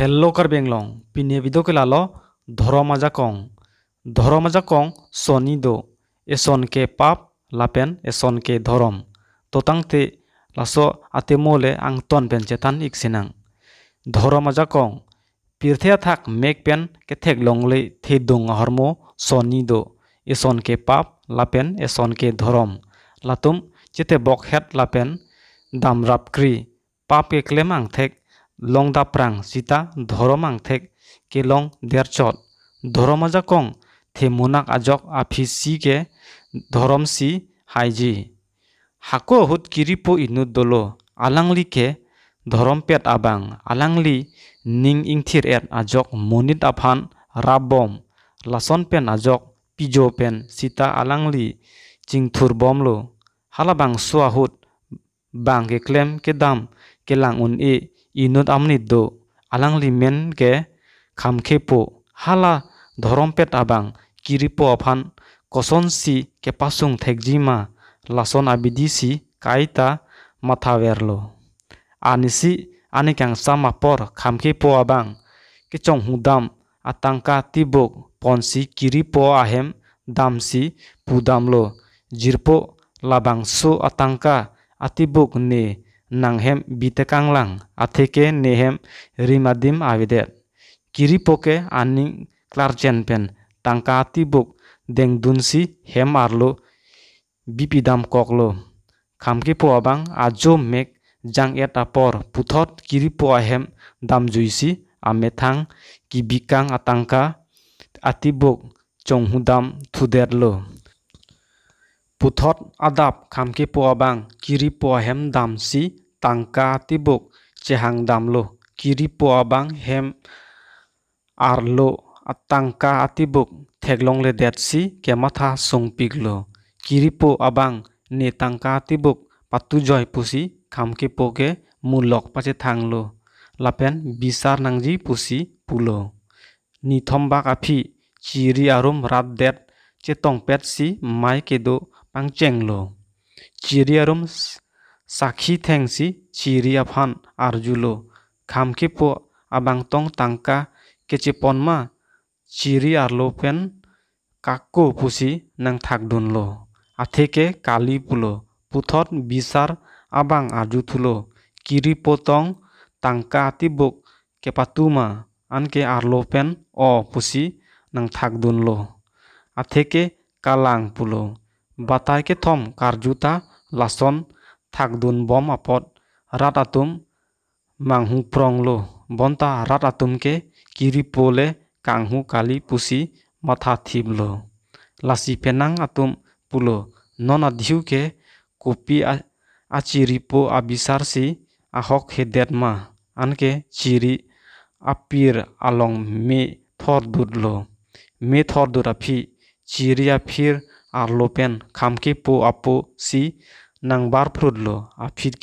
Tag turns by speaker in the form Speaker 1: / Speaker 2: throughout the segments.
Speaker 1: हेल्लोकार बेंगलों पिने विदो के लालो धरमाजा कं धरमाजा कं सनी दो ए सन के पाप लापेन ए सन के धरम तोतांगते लासो आते मोले आंग तन पेन चेतान इक्सिनां धरमाजा कं पीर्थया थाक मेक पेन के थेक लोंगले थे दुंग हरमो सनी दो ए सन के पाप लापेन ए सन के धरम लातुम चेते बक हेट लापेन दामरापक्री पाप के क्लेम आंग थेक লং দাপ্রাং চিতা ধরম আংথেক কে লং দের চট ধরম আজা কং থে মোনাক আজক আফি সি কে ধরম সি হাইজি হাকো হুত কিরিপো ইনু দলো আলাংলি কে ধরম পেট আবাং আলাংলি নিং ইংথির এট আজক মনিত আফান রাবম লাসন পেন আজক পিজো পেন সিতা আলাংলি চিংথুর বমলো হালাবাং সুয়াহুত বাং কে ক্লেম কে দাম কেলাং উন ই inut amni do alang limen ke kam kepo hala pet abang kiripo apan koson si ke pasung thekjima lason abidi si kaita mathawerlo anisi ani kang sama por kam kepo abang ke chong hudam atangka tibok ponsi po ahem damsi pudamlo jirpo labang su atangka atibuk ne nanghem lang atheke nehem rimadim avidet kiripoke ani klarjen pen tangka atibuk deng dunsi hem arlo bipidam koklo Kamke po abang ajo mek jang et apor puthot kiripo ahem dam juisi amethang kibikang atangka atibuk chonghudam thuderlo puthot adab khamke po bang kiri poahem hem tangka tibuk cehang damlo kiri po bang hem arlo atangka atibuk theklong le detsi kemata kematha kiri po abang ne tangka atibuk patu joy pusi khamke poke mulok pache thanglo lapen bisar nangji pusi pulo nithombak api ciri arum rat det ceton pet si mai kedo lo, ciri arum sakhi thengsi ciri lo? arjulo khamki po abang tong tangka kechiponma ciri arlo pen kakko pusi nang lo atheke kali pulo puthot bisar abang thulo kiri potong tangka atibok kepatuma anke arlo pen o pusi nang lo. atheke kalang pulo বাটাই কে থম কার জুতা লাসন থাকদুন বম আপদ রাত আতুম মাংহু প্রংলো বন্তা রাত আতুমকে কিরি পোলে কাহু কালি পুষি মাথা লো লাসি পেনাং আতুম পুলো ননা ধিউ কে কপি আচি রিপো আবিসার সি আহক হে দেদমা আনকে চিরি আপির আলং মে থর দুদলো মে থর দুরাফি চিরিয়া ফির arlopen khamke po apo si nang bar prudlo, lo a phit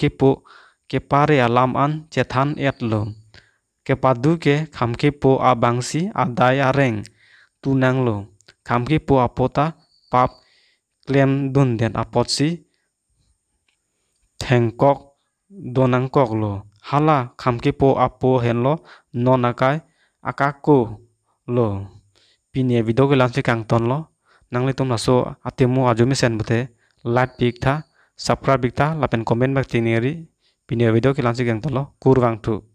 Speaker 1: ke po ke pare alam an chethan et lo ke padu ke khamke po a bangsi a dai a reng tu nang lo khamke po apota pap klem dun den apot si thengkok donangkok lo hala khamke po apo hen lo nonakai akaku lo pinie video ke lamse kang ton lo nangli tum laso atemu ajumi sen bute like big ta subscribe big ta lapen comment bak tineri video video kilansi geng tolo kurang tu